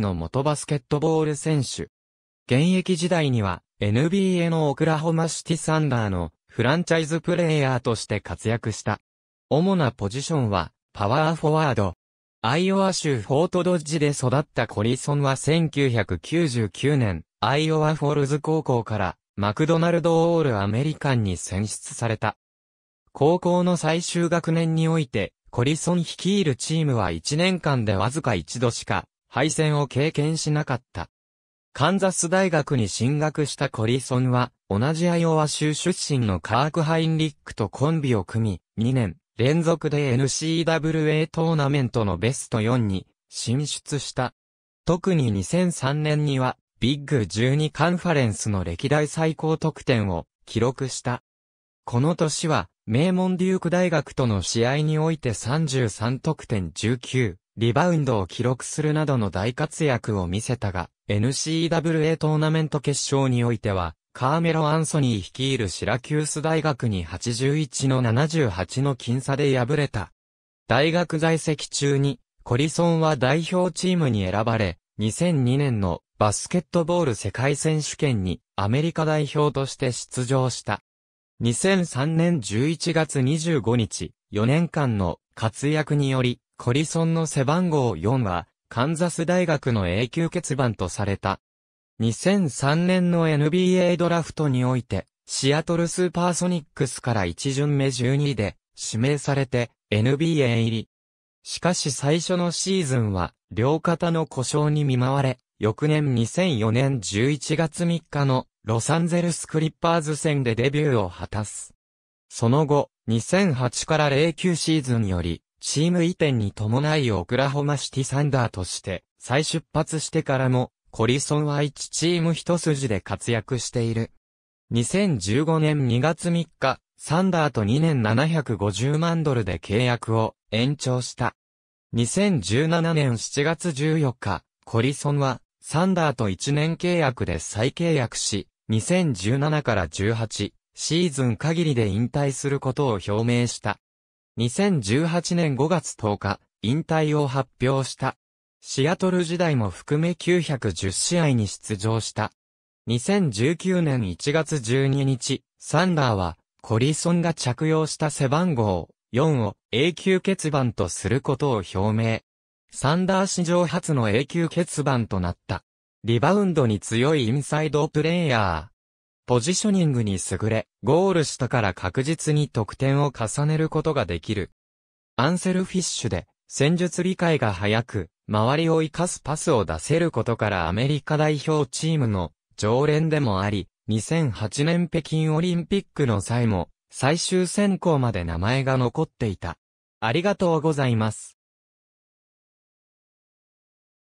の元バスケットボール選手。現役時代には NBA のオクラホマシティサンダーのフランチャイズプレイヤーとして活躍した。主なポジションはパワーフォワード。アイオワ州フォートドッジで育ったコリソンは1999年、アイオワフォルズ高校からマクドナルドオールアメリカンに選出された。高校の最終学年において、コリソン率いるチームは1年間でわずか1度しか敗戦を経験しなかった。カンザス大学に進学したコリソンは、同じアイオワ州出身のカーク・ハインリックとコンビを組み、2年連続で NCWA トーナメントのベスト4に進出した。特に2003年には、ビッグ12カンファレンスの歴代最高得点を記録した。この年は、名門デューク大学との試合において33得点19、リバウンドを記録するなどの大活躍を見せたが、NCAA トーナメント決勝においては、カーメロ・アンソニー率いるシラキュース大学に81の78の僅差で敗れた。大学在籍中に、コリソンは代表チームに選ばれ、2002年のバスケットボール世界選手権にアメリカ代表として出場した。2003年11月25日、4年間の活躍により、コリソンの背番号4は、カンザス大学の永久欠番とされた。2003年の NBA ドラフトにおいて、シアトルスーパーソニックスから1巡目12位で指名されて NBA 入り。しかし最初のシーズンは両肩の故障に見舞われ、翌年2004年11月3日のロサンゼルスクリッパーズ戦でデビューを果たす。その後、2008から09シーズンよりチーム移転に伴いオクラホマシティサンダーとして、再出発してからも、コリソンは1チーム一筋で活躍している。2015年2月3日、サンダーと2年750万ドルで契約を延長した。2017年7月14日、コリソンは、サンダーと1年契約で再契約し、2017から18シーズン限りで引退することを表明した。2018年5月10日、引退を発表した。シアトル時代も含め910試合に出場した。2019年1月12日、サンダーは、コリソンが着用した背番号4を永久欠番とすることを表明。サンダー史上初の永久欠番となった。リバウンドに強いインサイドプレイヤー。ポジショニングに優れ、ゴール下から確実に得点を重ねることができる。アンセルフィッシュで、戦術理解が早く、周りを生かすパスを出せることからアメリカ代表チームの常連でもあり、2008年北京オリンピックの際も最終選考まで名前が残っていた。ありがとうございます。